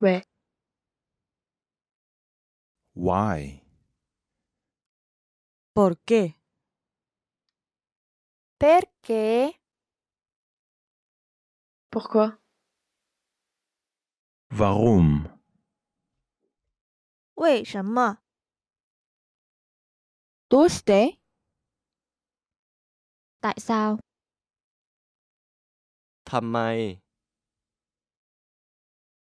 왜? Why? ¿Por qué? Perché? Pourquoi? Warum? 为什么？どうして？tại sao? ทำไม